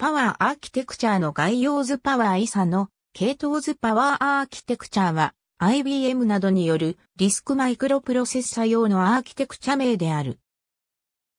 パワーアーキテクチャの概要図パワーイサの系統図パワーアーキテクチャは IBM などによるディスクマイクロプロセッサ用のアーキテクチャ名である。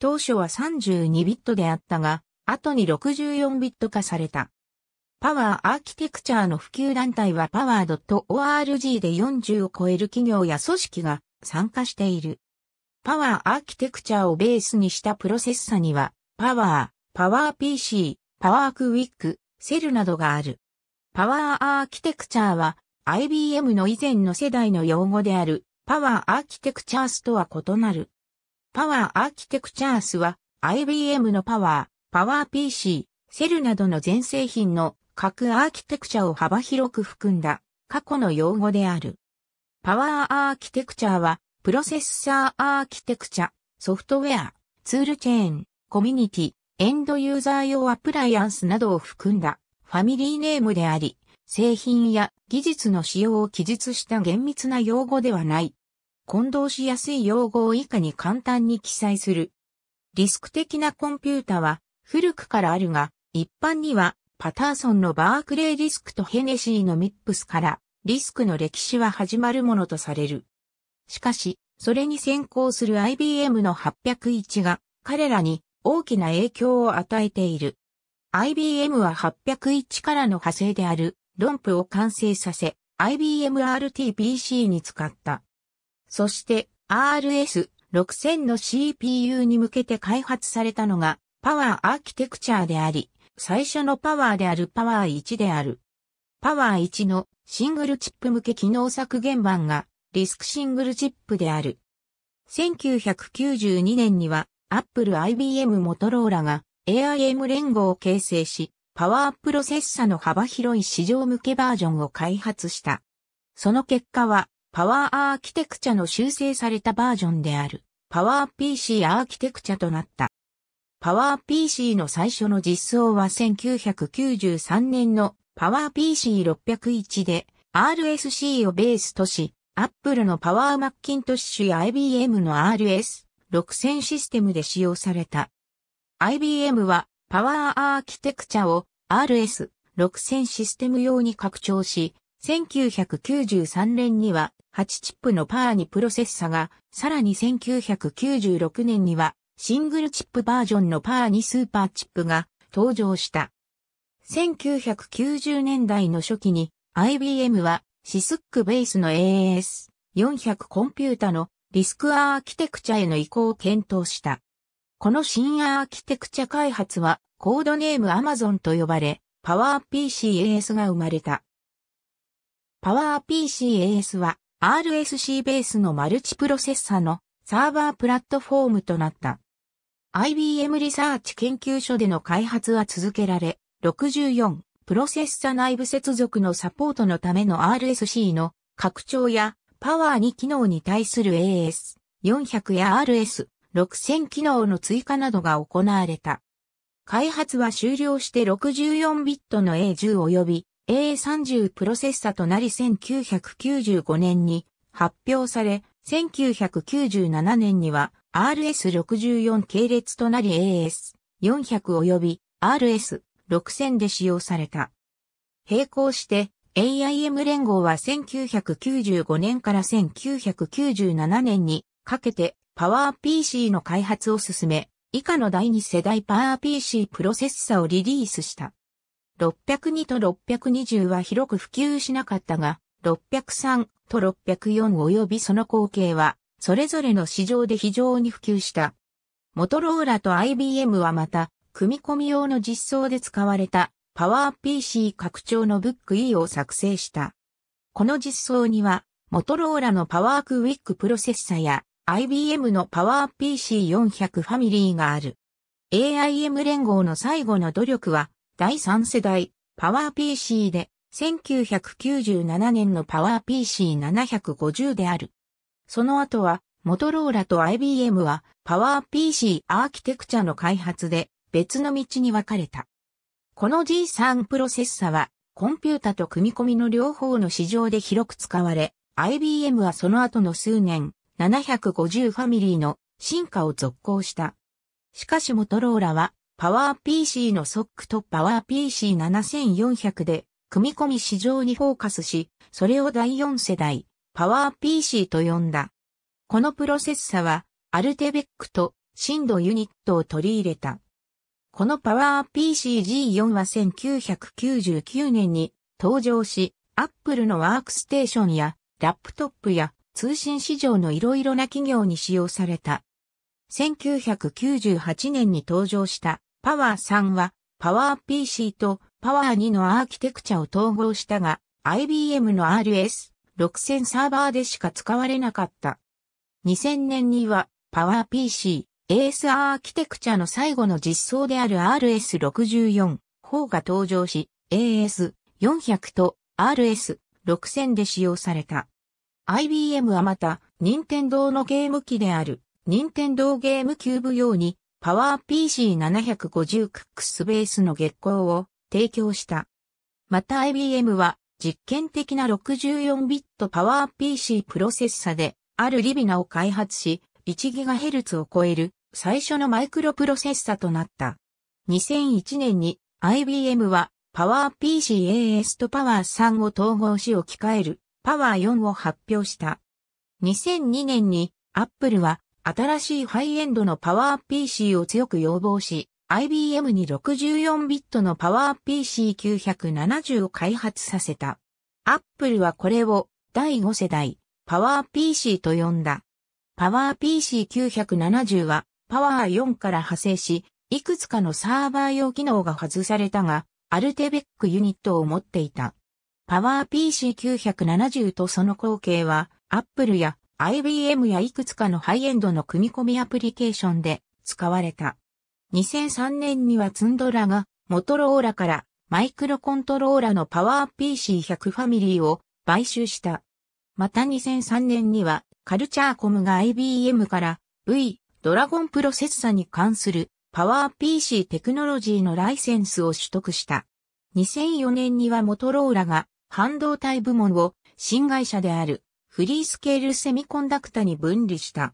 当初は32ビットであったが、後に64ビット化された。パワーアーキテクチャの普及団体はパワー .org で40を超える企業や組織が参加している。パワーアーキテクチャをベースにしたプロセッサには、パワー、パワー PC、パワークウィック、セルなどがある。パワーアーキテクチャーは IBM の以前の世代の用語であるパワーアーキテクチャースとは異なる。パワーアーキテクチャースは IBM のパワー、パワー PC、セルなどの全製品の各アーキテクチャを幅広く含んだ過去の用語である。パワーアーキテクチャーはプロセッサーアーキテクチャ、ソフトウェア、ツールチェーン、コミュニティ、エンドユーザー用アプライアンスなどを含んだファミリーネームであり、製品や技術の使用を記述した厳密な用語ではない。混同しやすい用語を以下に簡単に記載する。リスク的なコンピュータは古くからあるが、一般にはパターソンのバークレーリスクとヘネシーのミップスからリスクの歴史は始まるものとされる。しかし、それに先行する IBM の801が彼らに大きな影響を与えている。IBM は801からの派生であるロンプを完成させ、IBM RTPC に使った。そして RS6000 の CPU に向けて開発されたのがパワーアーキテクチャーであり、最初のパワーであるパワー1である。パワー1のシングルチップ向け機能削減版がリスクシングルチップである。1992年にはアップル IBM モトローラが AIM 連合を形成し、パワープロセッサの幅広い市場向けバージョンを開発した。その結果は、パワーアーキテクチャの修正されたバージョンである、パワー PC アーキテクチャとなった。パワー PC の最初の実装は1993年のパワー PC601 で RSC をベースとし、Apple のパワーマッキントッシュや IBM の RS、6000システムで使用された。IBM はパワーアーキテクチャを RS6000 システム用に拡張し、1993年には8チップのパーにプロセッサが、さらに1996年にはシングルチップバージョンのパーにスーパーチップが登場した。1990年代の初期に IBM はシスックベースの a s 4 0 0コンピュータのリスクアーキテクチャへの移行を検討した。この新アーキテクチャ開発はコードネーム Amazon と呼ばれ、PowerPCAS が生まれた。PowerPCAS は RSC ベースのマルチプロセッサのサーバープラットフォームとなった。IBM リサーチ研究所での開発は続けられ、64プロセッサ内部接続のサポートのための RSC の拡張やパワー2機能に対する AS400 や RS6000 機能の追加などが行われた。開発は終了して64ビットの A10 及び A30 プロセッサとなり1995年に発表され、1997年には RS64 系列となり AS400 及び RS6000 で使用された。並行して AIM 連合は1995年から1997年にかけてパワー PC の開発を進め、以下の第2世代パワー PC プロセッサをリリースした。602と620は広く普及しなかったが、603と604及びその後継は、それぞれの市場で非常に普及した。モトローラと IBM はまた、組み込み用の実装で使われたパワー PC 拡張のブック E を作成した。この実装には、モトローラのパワークウィックプロセッサや IBM のパワー PC400 ファミリーがある。AIM 連合の最後の努力は、第3世代パワー PC で1997年のパワー PC750 である。その後は、モトローラと IBM はパワー PC アーキテクチャの開発で別の道に分かれた。この G3 プロセッサは、コンピュータと組み込みの両方の市場で広く使われ、IBM はその後の数年、750ファミリーの進化を続行した。しかしモトローラは、パワー PC のソックとパワー PC7400 で、組み込み市場にフォーカスし、それを第4世代、パワー PC と呼んだ。このプロセッサは、アルテベックと、深度ユニットを取り入れた。このパワー PCG4 は1999年に登場し、Apple のワークステーションやラップトップや通信市場のいろいろな企業に使用された。1998年に登場したパワー3はパワー PC とパワー2のアーキテクチャを統合したが IBM の RS6000 サーバーでしか使われなかった。2000年にはパワー PC AS r アーキテクチャの最後の実装である RS64、4が登場し、AS400 と RS6000 で使用された。IBM はまた、任天堂のゲーム機である、任天堂ゲームキューブ用に、パワー PC750 クックスベースの月光を提供した。また IBM は、実験的な64ビットパワー PC プロセッサで、あるリビナを開発し、1GHz を超える最初のマイクロプロセッサとなった。2001年に IBM はパワー PCAS とパワー3を統合し置き換えるパワー4を発表した。2002年に Apple は新しいハイエンドのパワー PC を強く要望し、IBM に64ビットのパワー PC970 を開発させた。Apple はこれを第5世代パワー PC と呼んだ。パワー PC970 はパワー4から派生し、いくつかのサーバー用機能が外されたが、アルテベックユニットを持っていた。パワー PC970 とその後継は、Apple や IBM やいくつかのハイエンドの組み込みアプリケーションで使われた。2003年にはツンドラがモトローラからマイクロコントローラのパワー PC100 ファミリーを買収した。また2003年にはカルチャーコムが IBM から V ドラゴンプロセッサに関するパワー PC テクノロジーのライセンスを取得した。2004年にはモトローラが半導体部門を新会社であるフリースケールセミコンダクタに分離した。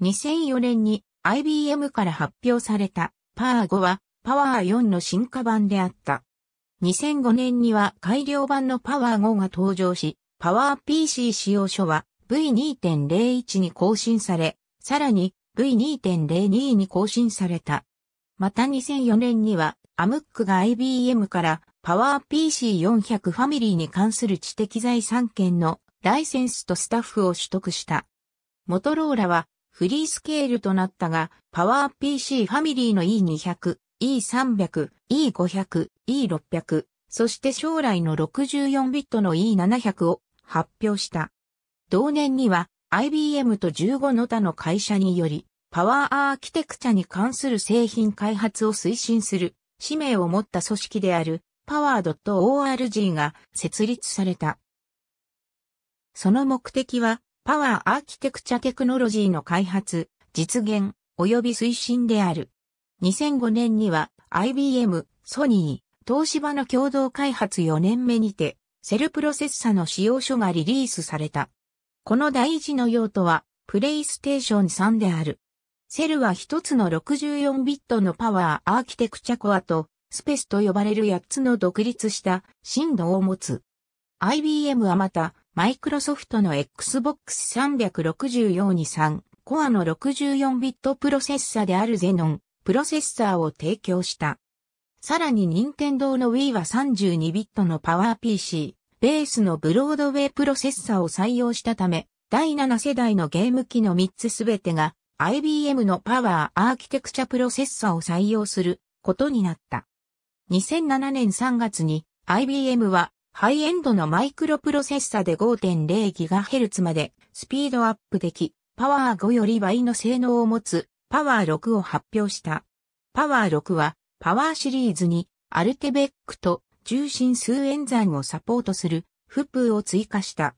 2004年に IBM から発表されたパワー5はパワー4の進化版であった。2005年には改良版のパワー5が登場し、パワー PC 使用書は V2.01 に更新され、さらに V2.02 に更新された。また2004年には、アムックが IBM からパワー PC400 ファミリーに関する知的財産権のライセンスとスタッフを取得した。モトローラはフリースケールとなったが、パワー PC ファミリーの E200、E300、E500、E600、そして将来の64ビットの E700 を発表した。同年には IBM と15の他の会社により、パワーアーキテクチャに関する製品開発を推進する使命を持った組織であるパワー o r g が設立された。その目的はパワーアーキテクチャテクノロジーの開発、実現、及び推進である。2005年には IBM、ソニー、東芝の共同開発4年目にて、セルプロセッサの使用書がリリースされた。この第一の用途は、プレイステーション3である。セルは一つの64ビットのパワーアーキテクチャコアとスペースと呼ばれる8つの独立した振動を持つ。IBM はまた、マイクロソフトの Xbox 364に3コアの64ビットプロセッサであるゼノンプロセッサーを提供した。さらに任天堂の Wii は32ビットのパワー PC ベースのブロードウェイプロセッサーを採用したため、第7世代のゲーム機の3つすべてが IBM のパワーアーキテクチャプロセッサを採用することになった。2007年3月に IBM はハイエンドのマイクロプロセッサで 5.0GHz までスピードアップでき、パワー5より倍の性能を持つパワー6を発表した。パワー6はパワーシリーズにアルテベックと重心数演算をサポートするフプーを追加した。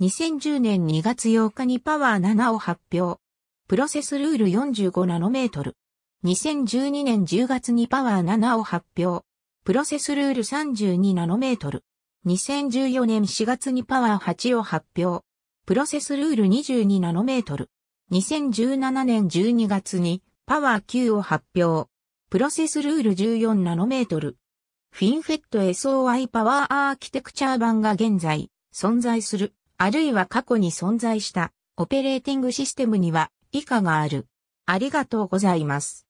2010年2月8日にパワー7を発表。プロセスルール45ナノメートル。2012年10月にパワー7を発表。プロセスルール32ナノメートル。2014年4月にパワー8を発表。プロセスルール22ナノメートル。2017年12月にパワー9を発表。プロセスルール14ナノメートル。フィンフェット SOI パワーアーキテクチャ版が現在存在する、あるいは過去に存在したオペレーティングシステムには以下がある。ありがとうございます。